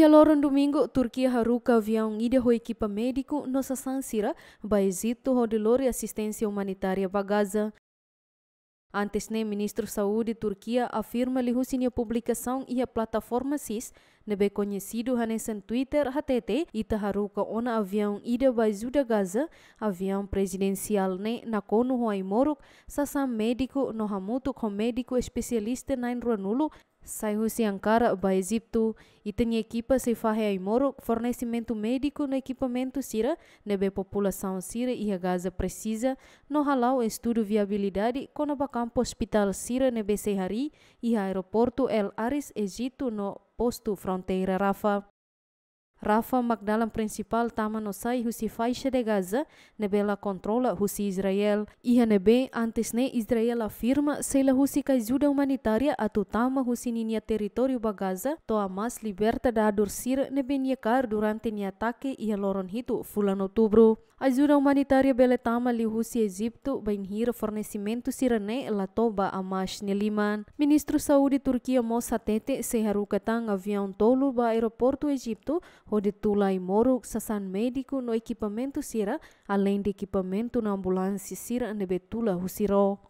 Dia loro domingo, Turquia haruka avião ida ho equipa médico no Sansira, exito ho de lore assistência humanitária Gaza Antes, nem né, ministro Saúde Turquia afirma lhe a publicação e a plataforma SIS, nebe né, conhecido hanesan né, Twitter HTT, ita haruka ona avião ida baizuda Gaza, avião presidencial nem na konu hoai moruk, sasam médico no hamutu com médico especialista na enruanulo, Sai Husi Ankara o Egipto e tem equipa se faz morok fornecimento médico no equipamento Sira, nebe população Sira e Gaza precisa, no halau estudo viabilidade quando a campo hospital Sira nebe Sehari e aeroporto El Aris Egito no posto fronteira Rafa. Rafa Magdalam principal Taman Osai husi Faisha de Gaza nebela kontrola husi Israel. Iha nebe antes ne Israel afirma se la husi ka humanitaria atau atu tama husi ninia teritorio ba Gaza to amas liberta da sir nebe niekar durante nyatake ataque iha loron hitu fulan outubro. Ajuda humanitaria bele tama li husi Egipto ba inhira fornecimento sirane la toba amas neliman. Ministro Saudi Turkiya Mossatete se harukatang avião tolo ba aeroporto Egipto ho tulai moruk sasan mediku no equipamento sira, alain de equipamento na ambulância sira ande tula husiro.